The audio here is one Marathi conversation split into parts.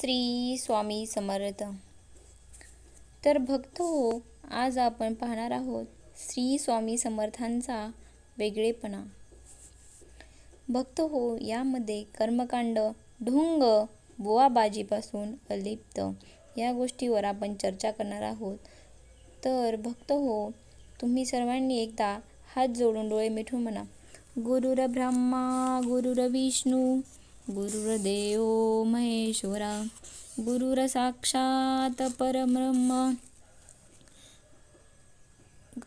श्री स्वामी समर्थ तर भक्त हो आज आपण पाहणार आहोत श्री स्वामी समर्थांचा वेगळेपणा भक्त हो यामध्ये कर्मकांड ढुंग बुवाबाजीपासून अलिप्त या गोष्टीवर आपण चर्चा करणार आहोत तर भक्त हो तुम्ही सर्वांनी एकदा हात जोडून डोळे मिठून म्हणा गुरुर ब्रह्मा गुरुर विष्णू गुरुर्देव महेश्वरा गुरुरसाक्षात परब्रह्म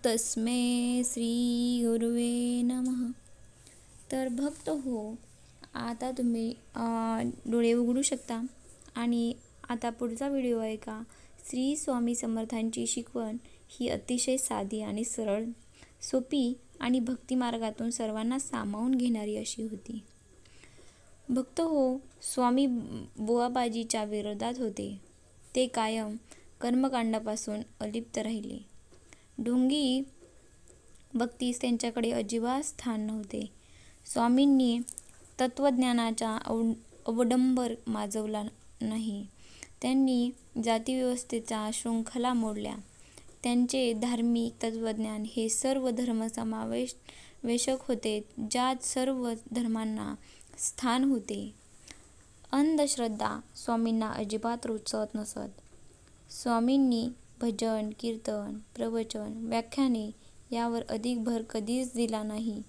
तस्मे श्री गुरुवे नम तर भक्त हो आता तुम्ही डोळे उघडू शकता आणि आता पुढचा व्हिडिओ आहे का श्री स्वामी समर्थांची शिकवण ही अतिशय साधी आणि सरळ सोपी आणि भक्तिमार्गातून सर्वांना सामावून घेणारी अशी होती भक्त हो स्वामी बुवाबाजीच्या विरोधात होते ते कायम कर्मकांडापासून अलिप्त राहिले ढोंगी भक्तीस त्यांच्याकडे अजिबात स्थान नव्हते स्वामींनी तत्वज्ञानाचा अव अवडंबर माजवला नाही त्यांनी जातीव्यवस्थेचा शृंखला मोडल्या त्यांचे धार्मिक तत्वज्ञान हे सर्व धर्मसमावेश वेशक होते ज्यात सर्व धर्मांना स्थान होते अंधश्रद्धा स्वामींना अजिबात रुचत नसत स्वामींनी भजन कीर्तन प्रवचन व्याख्याने यावर अधिक भर कधीच दिला नाही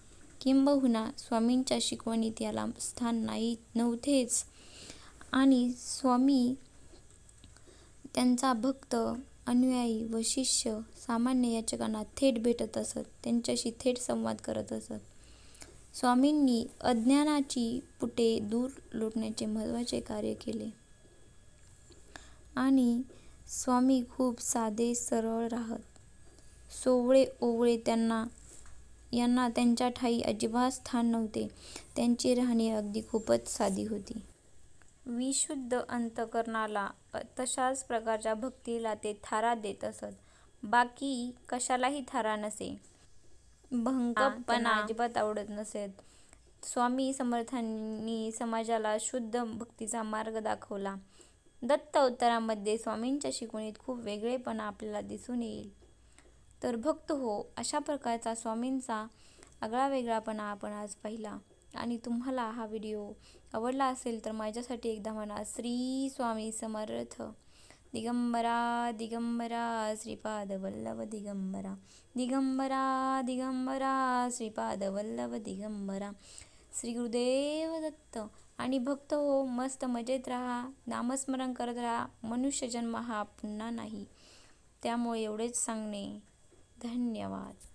किंबहुना स्वामींच्या शिकवणीत याला स्थान नाही नव्हतेच आणि स्वामी त्यांचा भक्त अनुयायी व शिष्य सामान्य याचकांना थेट भेटत असत त्यांच्याशी थेट संवाद करत असत स्वामींनी अज्ञानाची पुटे दूर लोटण्याचे महत्त्वाचे कार्य केले आणि स्वामी खूप साधे सरळ राहत सोवळे ओवळे त्यांना यांना त्यांच्या ठाई अजिबात स्थान नव्हते त्यांची राहणी अगदी खूपच साधी होती विशुद्ध अंतकरणाला तशाच प्रकारच्या भक्तीला ते थारा देत असत बाकी कशालाही थारा नसे भंगपणा अजिबात आवडत नसेल स्वामी समर्थांनी समाजाला शुद्ध भक्तीचा मार्ग दाखवला. दत्त अवतारामध्ये स्वामींच्या शिकवणीत खूप वेगळेपणा आपल्याला दिसून येईल. तर भक्त हो अशा प्रकारचा स्वामींचा आगळा वेगळापणा आपण आज पाहिला आणि तुम्हाला हा व्हिडिओ आवडला असेल तर माझ्यासाठी एकदा म्हणा श्री स्वामी समर्थ. दिगंबरा दिगंबरा श्रीपाद वल्लभ दिगंबरा दिगंबरा दिगंबरा श्रीपाद वल्लभ दिगंबरा श्री गुरुदेव दत्त आणि भक्त हो मस्त मजेत राहा नामस्मरण करत राहा मनुष्य जन्म हा पुन्हा नाही त्यामुळे एवढेच सांगणे धन्यवाद